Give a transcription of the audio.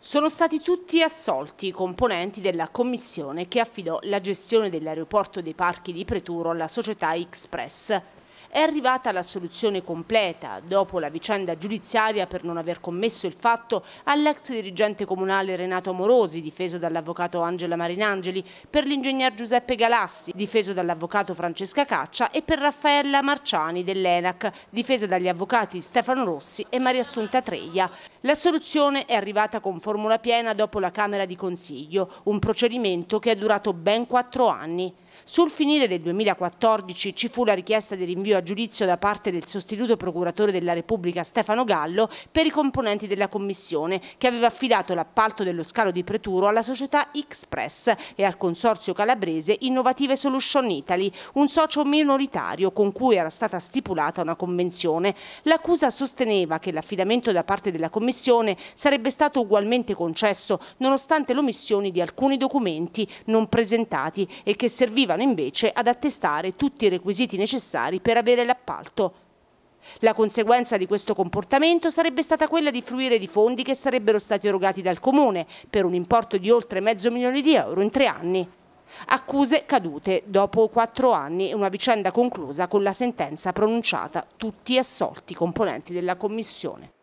Sono stati tutti assolti i componenti della commissione che affidò la gestione dell'aeroporto dei parchi di Preturo alla società Express è arrivata la soluzione completa dopo la vicenda giudiziaria per non aver commesso il fatto all'ex dirigente comunale Renato Amorosi, difeso dall'avvocato Angela Marinangeli, per l'ingegner Giuseppe Galassi, difeso dall'avvocato Francesca Caccia e per Raffaella Marciani dell'ENAC, difesa dagli avvocati Stefano Rossi e Maria Assunta Treia. La soluzione è arrivata con formula piena dopo la Camera di Consiglio, un procedimento che è durato ben quattro anni. Sul finire del 2014 ci fu la richiesta di rinvio a giudizio da parte del sostituto procuratore della Repubblica Stefano Gallo per i componenti della commissione che aveva affidato l'appalto dello scalo di Preturo alla società Xpress e al consorzio calabrese Innovative Solution Italy, un socio minoritario con cui era stata stipulata una convenzione. L'accusa sosteneva che l'affidamento da parte della commissione sarebbe stato ugualmente concesso nonostante l'omissione di alcuni documenti non presentati e che servivano invece ad attestare tutti i requisiti necessari per avere avere l'appalto. La conseguenza di questo comportamento sarebbe stata quella di fruire di fondi che sarebbero stati erogati dal Comune per un importo di oltre mezzo milione di euro in tre anni. Accuse cadute dopo quattro anni e una vicenda conclusa con la sentenza pronunciata tutti assolti componenti della Commissione.